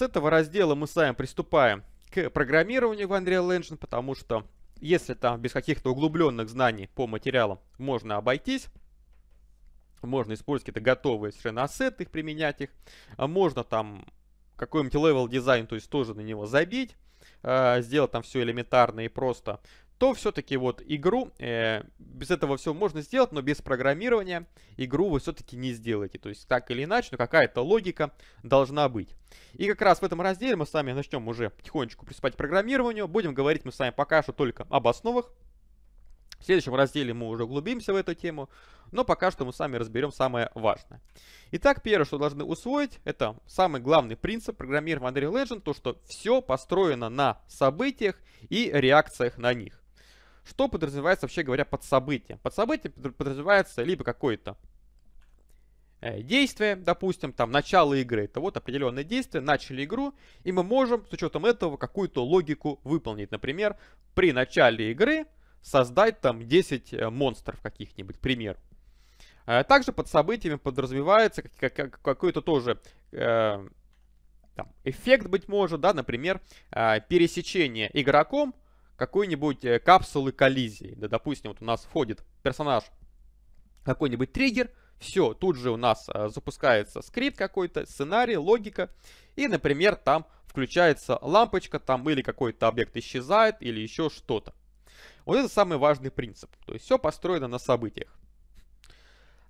С этого раздела мы с вами приступаем к программированию в Unreal Engine, потому что если там без каких-то углубленных знаний по материалам можно обойтись, можно использовать какие-то готовые совершенно ассеты, их применять их, а можно там какой-нибудь левел дизайн, то есть тоже на него забить, а, сделать там все элементарно и просто то все-таки вот игру, э, без этого всего можно сделать, но без программирования игру вы все-таки не сделаете. То есть так или иначе, но ну, какая-то логика должна быть. И как раз в этом разделе мы с вами начнем уже потихонечку приступать к программированию. Будем говорить мы с вами пока что только об основах. В следующем разделе мы уже углубимся в эту тему, но пока что мы сами разберем самое важное. Итак, первое, что должны усвоить, это самый главный принцип программирования Unreal Legend, то, что все построено на событиях и реакциях на них. Что подразумевается вообще говоря под событие? Под событие подразумевается либо какое-то э, действие, допустим, там начало игры, это вот определенное действие, начали игру, и мы можем с учетом этого какую-то логику выполнить. Например, при начале игры создать там 10 э, монстров каких-нибудь, к примеру. Э, также под событиями подразумевается как как как какой-то тоже э, там, эффект, быть может, да, например, э, пересечение игроком какой-нибудь э, капсулы коллизии. Да, допустим, вот у нас входит персонаж какой-нибудь триггер, все, тут же у нас э, запускается скрипт какой-то, сценарий, логика, и, например, там включается лампочка, там или какой-то объект исчезает, или еще что-то. Вот это самый важный принцип, то есть все построено на событиях.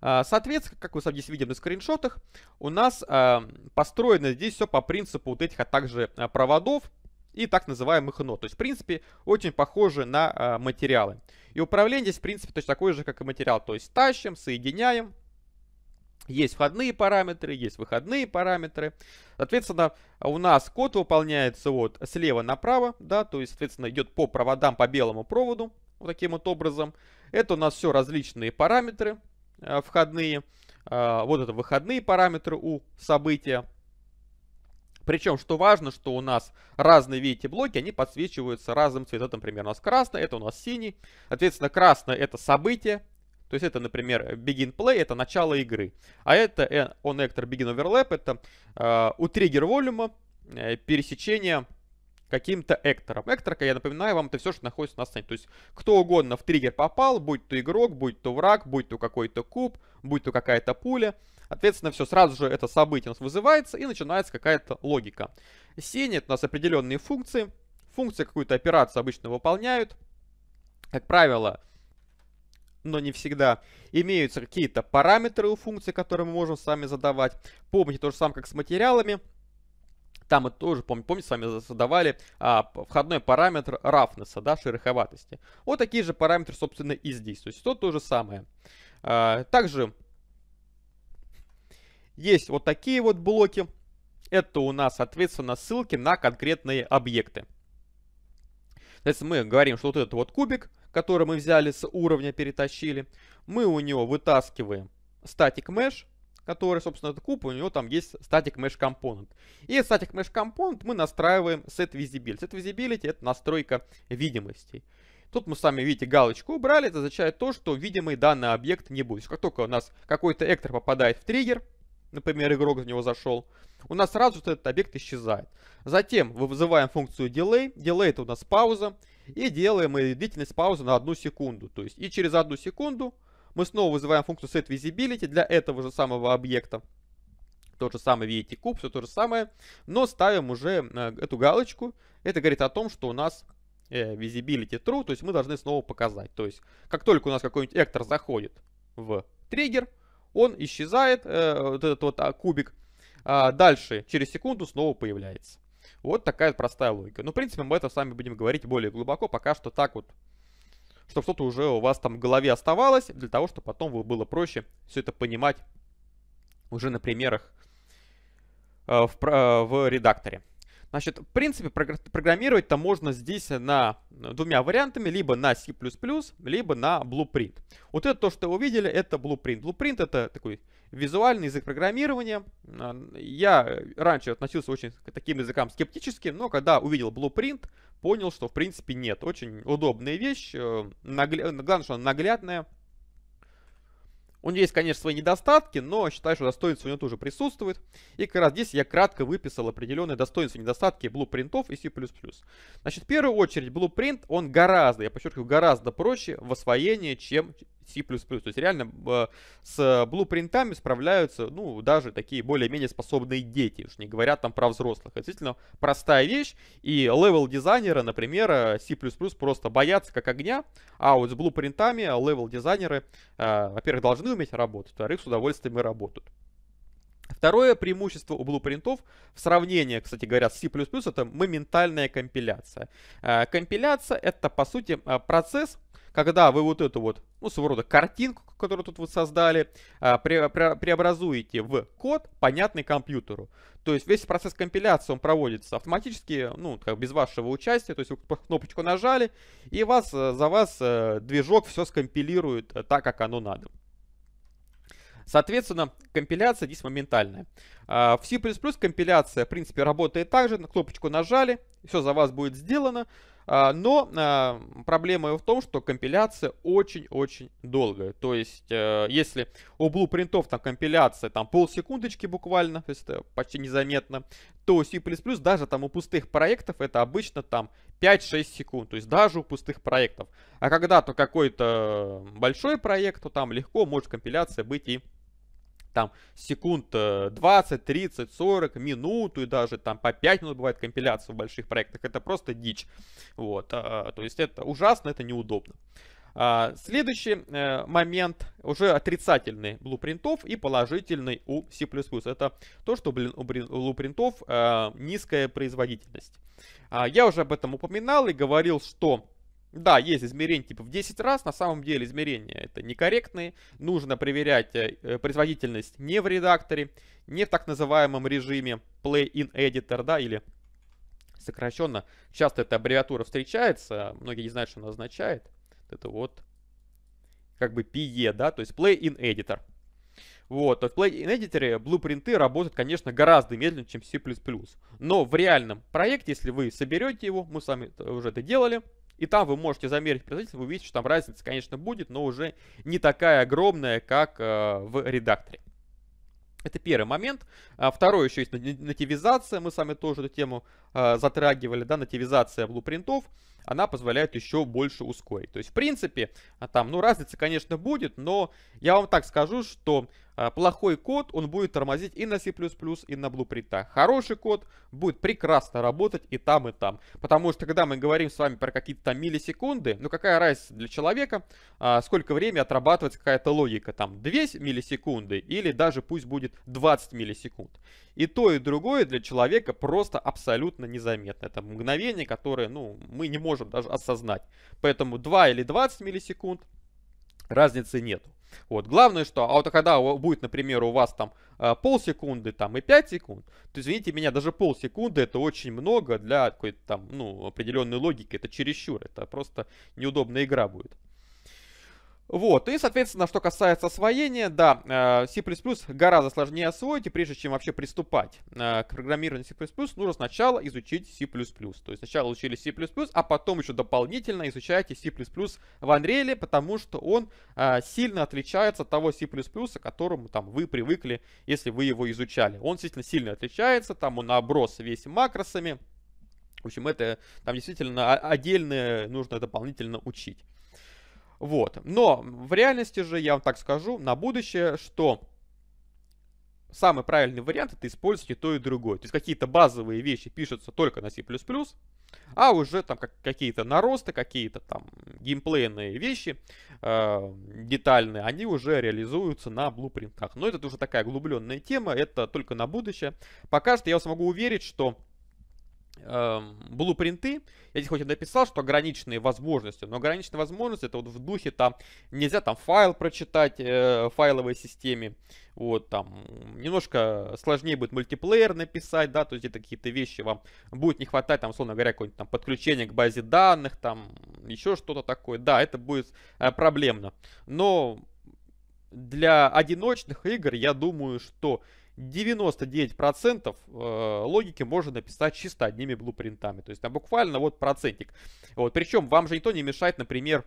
А, соответственно, как вы здесь видим на скриншотах, у нас а, построено здесь все по принципу вот этих, а также а, проводов, и так называемых нод. То есть, в принципе, очень похожи на э, материалы. И управление здесь, в принципе, точно такое же, как и материал. То есть, тащим, соединяем. Есть входные параметры, есть выходные параметры. Соответственно, у нас код выполняется вот слева направо, да, то есть, соответственно, идет по проводам, по белому проводу, вот таким вот образом. Это у нас все различные параметры э, входные. Э, вот это выходные параметры у события причем, что важно, что у нас разные, видите, блоки, они подсвечиваются разным цветом. Это, например, у нас красный, это у нас синий. Соответственно, красное это событие, то есть это, например, begin play, это начало игры. А это on actor begin overlap, это э, у триггер волюма э, пересечение каким-то эктором. Экторка, я напоминаю вам, это все, что находится на сцене. То есть кто угодно в триггер попал, будь то игрок, будь то враг, будь то какой-то куб, будь то какая-то пуля. Соответственно, все, сразу же это событие у нас вызывается и начинается какая-то логика. Сенет у нас определенные функции. Функции какую-то операцию обычно выполняют. Как правило, но не всегда. Имеются какие-то параметры у функции, которые мы можем сами задавать. Помните то же самое, как с материалами. Там мы тоже, помните, помните, с вами задавали а, входной параметр рафнеса, да, шероховатости. Вот такие же параметры, собственно, и здесь. То есть то, то же самое. А, также есть вот такие вот блоки. Это у нас, соответственно, ссылки на конкретные объекты. То есть мы говорим, что вот этот вот кубик, который мы взяли с уровня, перетащили, мы у него вытаскиваем static mesh, который, собственно, этот куб, у него там есть static mesh component. И static mesh component мы настраиваем set visibility. Set visibility это настройка видимости. Тут мы с вами, видите, галочку убрали. Это означает то, что видимый данный объект не будет. Как только у нас какой-то эктор попадает в триггер, например, игрок в него зашел, у нас сразу же этот объект исчезает. Затем мы вызываем функцию delay. Delay это у нас пауза. И делаем мы длительность паузы на одну секунду. То есть и через одну секунду мы снова вызываем функцию set visibility для этого же самого объекта. То же самое, видите, куб, все то же самое. Но ставим уже э, эту галочку. Это говорит о том, что у нас Э, visibility true, то есть мы должны снова показать. То есть как только у нас какой-нибудь эктор заходит в триггер, он исчезает, э, вот этот вот а, кубик, а дальше через секунду снова появляется. Вот такая простая логика. Ну, в принципе, мы это вами будем говорить более глубоко, пока что так вот, чтобы что-то уже у вас там в голове оставалось, для того, чтобы потом было проще все это понимать уже на примерах э, в, в редакторе. Значит, в принципе, программировать-то можно здесь на э, двумя вариантами, либо на C++, либо на Blueprint. Вот это то, что вы увидели, это Blueprint. Blueprint это такой визуальный язык программирования. Э, я раньше относился очень к таким языкам скептически, но когда увидел Blueprint, понял, что в принципе нет. Очень удобная вещь, э, нагля... главное, что она наглядная, он есть, конечно, свои недостатки, но считаю, что достоинство у него тоже присутствует. И как раз здесь я кратко выписал определенные достоинства и недостатки блупринтов и C++. Значит, в первую очередь, блупринт, он гораздо, я подчеркиваю, гораздо проще в освоении, чем C++. То есть реально э, с блупринтами справляются, ну, даже такие более-менее способные дети, уж не говорят там про взрослых. Это действительно простая вещь, и левел дизайнера, например, э, C++ просто боятся как огня, а вот с блупринтами левел дизайнеры, э, во-первых, должны уметь работать, во-вторых, с удовольствием и работают. Второе преимущество у блупринтов в сравнении, кстати говоря, с C++ это моментальная компиляция. Компиляция это по сути процесс, когда вы вот эту вот, ну, своего рода картинку, которую тут вы создали, а, пре пре преобразуете в код, понятный компьютеру. То есть весь процесс компиляции, он проводится автоматически, ну, как без вашего участия, то есть вы кнопочку нажали, и вас, э, за вас э, движок все скомпилирует э, так, как оно надо. Соответственно, компиляция здесь моментальная. А, в C++ компиляция, в принципе, работает так же. На кнопочку нажали, все за вас будет сделано. А, но а, проблема в том, что компиляция очень-очень долгая. То есть, э, если у блупринтов там компиляция там полсекундочки буквально, то есть почти незаметно, то C++ даже там у пустых проектов это обычно там 5-6 секунд, то есть даже у пустых проектов. А когда-то какой-то большой проект, то там легко может компиляция быть и там секунд 20, 30, 40, минуту и даже там по 5 минут бывает компиляция в больших проектах. Это просто дичь. Вот, а, то есть это ужасно, это неудобно. А, следующий э, момент уже отрицательный блупринтов и положительный у C++. Это то, что у блупринтов э, низкая производительность. А, я уже об этом упоминал и говорил, что да, есть измерения типа в 10 раз, на самом деле измерения это некорректные, нужно проверять э, э, производительность не в редакторе, не в так называемом режиме Play in Editor, да, или сокращенно, часто эта аббревиатура встречается, а многие не знают, что она означает, это вот как бы PE, да, то есть Play in Editor. Вот, то есть в Play in Editor блупринты работают, конечно, гораздо медленнее, чем C++. Но в реальном проекте, если вы соберете его, мы сами уже это делали, и там вы можете замерить производительность, вы увидите, что там разница, конечно, будет, но уже не такая огромная, как э, в редакторе. Это первый момент. А второй еще есть нативизация. Мы с вами тоже эту тему э, затрагивали. Да, нативизация блупринтов. Она позволяет еще больше ускорить. То есть, в принципе, а там, ну, разница, конечно, будет, но я вам так скажу, что а, плохой код, он будет тормозить и на C++, и на Blueprint. А хороший код будет прекрасно работать и там, и там. Потому что, когда мы говорим с вами про какие-то миллисекунды, ну какая разница для человека, а, сколько времени отрабатывать какая-то логика, там 2 миллисекунды или даже пусть будет 20 миллисекунд. И то, и другое для человека просто абсолютно незаметно. Это мгновение, которое, ну, мы не можем даже осознать. Поэтому 2 или 20 миллисекунд разницы нету. Вот, главное, что, а вот когда будет, например, у вас там э, полсекунды там и 5 секунд, то, извините меня, даже полсекунды это очень много для какой-то там, ну, определенной логики, это чересчур, это просто неудобная игра будет. Вот, и, соответственно, что касается освоения, да, э, C++ гораздо сложнее освоить, и прежде чем вообще приступать э, к программированию C++, нужно сначала изучить C++. То есть сначала учили C++, а потом еще дополнительно изучаете C++ в Unreal, потому что он э, сильно отличается от того C++, к которому там вы привыкли, если вы его изучали. Он действительно сильно отличается, там он оброс весь макросами. В общем, это там действительно отдельно нужно дополнительно учить. Вот. Но в реальности же, я вам так скажу, на будущее, что самый правильный вариант это использовать и то, и другое. То есть какие-то базовые вещи пишутся только на C++, а уже там как, какие-то наросты, какие-то там геймплейные вещи э, детальные, они уже реализуются на блупринтах. Но это уже такая углубленная тема, это только на будущее. Пока что я смогу уверить, что Эм, блупринты. Я здесь хоть и написал, что ограниченные возможности, но ограниченные возможности это вот в духе там нельзя там файл прочитать э, файловой системе, вот там немножко сложнее будет мультиплеер написать, да, то есть где-то какие-то вещи вам будет не хватать, там, условно говоря, какое-нибудь там подключение к базе данных, там еще что-то такое, да, это будет э, проблемно. Но для одиночных игр я думаю, что 99% э, логики можно написать чисто одними блупринтами. То есть там буквально вот процентик. Вот, причем вам же никто не мешает, например,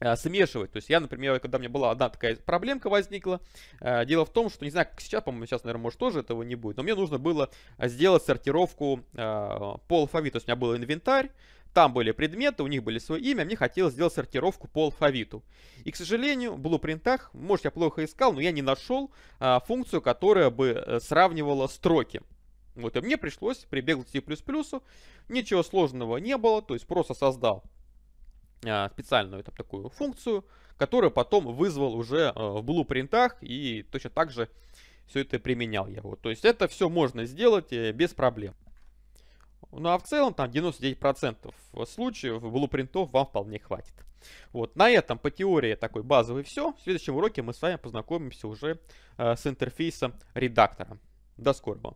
а, смешивать. То есть я, например, когда у меня была одна такая проблемка возникла, а, дело в том, что, не знаю, как сейчас, по-моему, сейчас, наверное, может, тоже этого не будет, но мне нужно было сделать сортировку а, по алфавиту. То есть у меня был инвентарь, там были предметы, у них были свои имя, мне хотелось сделать сортировку по алфавиту. И, к сожалению, в Blueprint, может, я плохо искал, но я не нашел функцию, которая бы э, сравнивала строки. Вот, и мне пришлось прибегнуть к C++, ничего сложного не было, то есть просто создал а, специальную там такую функцию, которую потом вызвал уже а, в блупринтах и точно так же все это применял я. Вот. То есть это все можно сделать э, без проблем. Ну а в целом там 99% случаев блупринтов вам вполне хватит. Вот, на этом по теории такой базовый все. В следующем уроке мы с вами познакомимся уже э, с интерфейсом редактора. До скорого.